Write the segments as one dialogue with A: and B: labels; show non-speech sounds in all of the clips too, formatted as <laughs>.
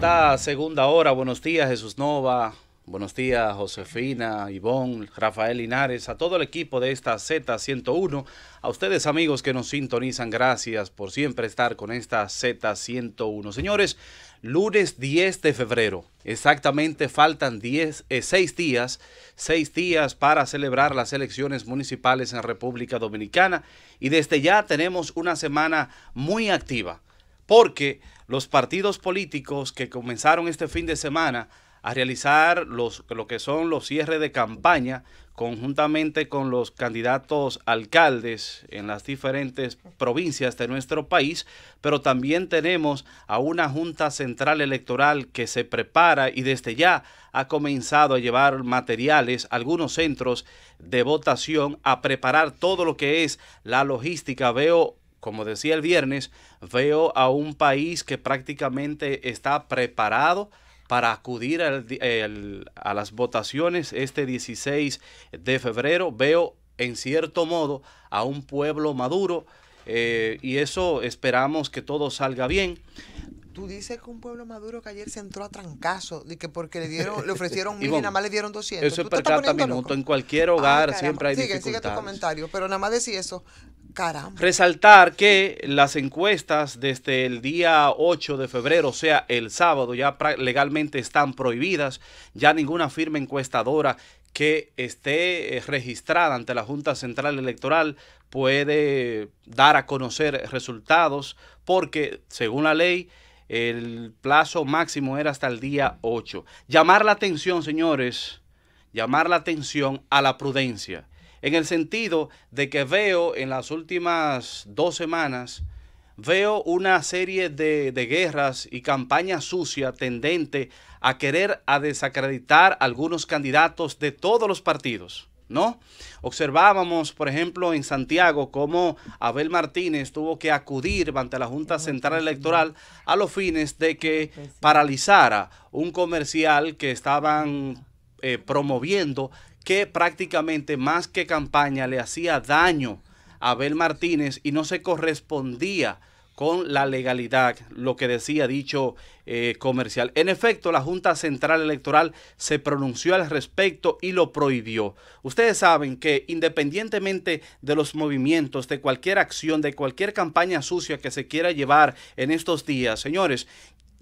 A: está segunda hora? Buenos días, Jesús Nova. Buenos días, Josefina, Ivonne, Rafael Linares, a todo el equipo de esta Z101. A ustedes, amigos que nos sintonizan, gracias por siempre estar con esta Z101. Señores, lunes 10 de febrero. Exactamente faltan 10, eh, días, 6 días para celebrar las elecciones municipales en República Dominicana. Y desde ya tenemos una semana muy activa porque los partidos políticos que comenzaron este fin de semana a realizar los, lo que son los cierres de campaña conjuntamente con los candidatos alcaldes en las diferentes provincias de nuestro país, pero también tenemos a una Junta Central Electoral que se prepara y desde ya ha comenzado a llevar materiales a algunos centros de votación a preparar todo lo que es la logística. Veo como decía el viernes, veo a un país que prácticamente está preparado para acudir a las votaciones este 16 de febrero. Veo, en cierto modo, a un pueblo maduro eh, y eso esperamos que todo salga bien. Tú dices que un pueblo maduro que ayer se entró a trancazo, de que porque le dieron, le <laughs> ofrecieron mil y nada más le dieron 200. Eso es cada minuto. En cualquier hogar siempre hay sigue, Sigue tu comentario, pero nada más decir eso. Resaltar que las encuestas desde el día 8 de febrero, o sea, el sábado, ya legalmente están prohibidas. Ya ninguna firma encuestadora que esté eh, registrada ante la Junta Central Electoral puede dar a conocer resultados porque, según la ley, el plazo máximo era hasta el día 8. Llamar la atención, señores, llamar la atención a la prudencia en el sentido de que veo en las últimas dos semanas, veo una serie de, guerras y campaña sucia tendente a querer a desacreditar a algunos candidatos de todos los partidos. ¿No? Observábamos, por ejemplo, en Santiago cómo Abel Martínez tuvo que acudir ante la Junta Central Electoral a los fines de que paralizara un comercial que estaban eh, promoviendo que prácticamente más que campaña le hacía daño a Abel Martínez y no se correspondía con la legalidad, lo que decía dicho eh, comercial. En efecto, la Junta Central Electoral se pronunció al respecto y lo prohibió. Ustedes saben que independientemente de los movimientos, de cualquier acción, de cualquier campaña sucia que se quiera llevar en estos días, señores,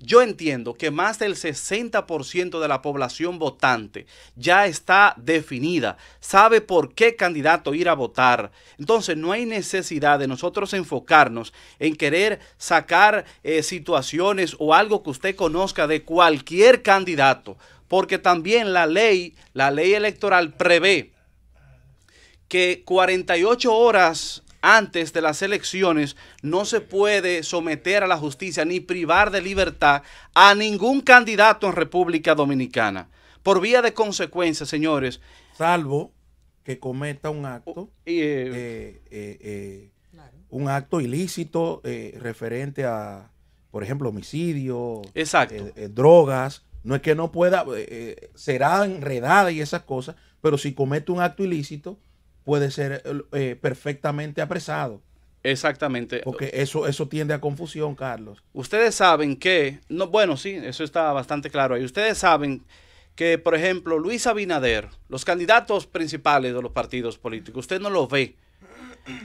A: yo entiendo que más del 60% de la población votante ya está definida, sabe por qué candidato ir a votar. Entonces no hay necesidad de nosotros enfocarnos en querer sacar eh, situaciones o algo que usted conozca de cualquier candidato, porque también la ley, la ley electoral prevé que 48 horas antes de las elecciones, no se puede someter a la justicia ni privar de libertad a ningún candidato en República Dominicana. Por vía de consecuencia, señores. Salvo que cometa un acto. Oh, eh, eh, eh, un acto ilícito referente a, por ejemplo, homicidio, drogas. No es que no pueda, será enredada y esas cosas, pero si comete un acto ilícito, puede ser eh, eh, perfectamente apresado. Exactamente. Porque eso, eso tiende a confusión, Carlos. Ustedes saben que, no, bueno, sí, eso está bastante claro ahí. Ustedes saben que, por ejemplo, Luis Abinader, los candidatos principales de los partidos políticos, usted no los ve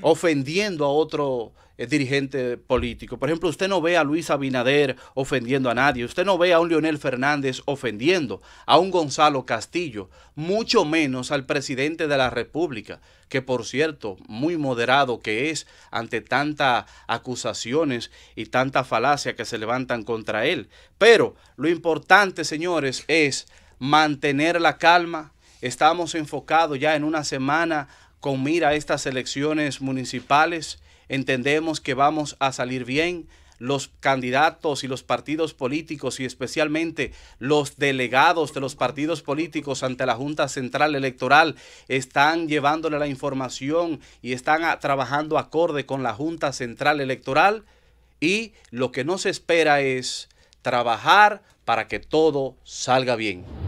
A: ofendiendo a otro eh, dirigente político. Por ejemplo, usted no ve a Luis Abinader ofendiendo a nadie, usted no ve a un Leonel Fernández ofendiendo a un Gonzalo Castillo, mucho menos al presidente de la República, que por cierto, muy moderado que es ante tantas acusaciones y tanta falacia que se levantan contra él. Pero lo importante, señores, es mantener la calma. Estamos enfocados ya en una semana con mira a estas elecciones municipales. Entendemos que vamos a salir bien. Los candidatos y los partidos políticos y especialmente los delegados de los partidos políticos ante la Junta Central Electoral están llevándole la información y están ah, trabajando acorde con la Junta Central Electoral. Y lo que nos espera es trabajar para que todo salga bien.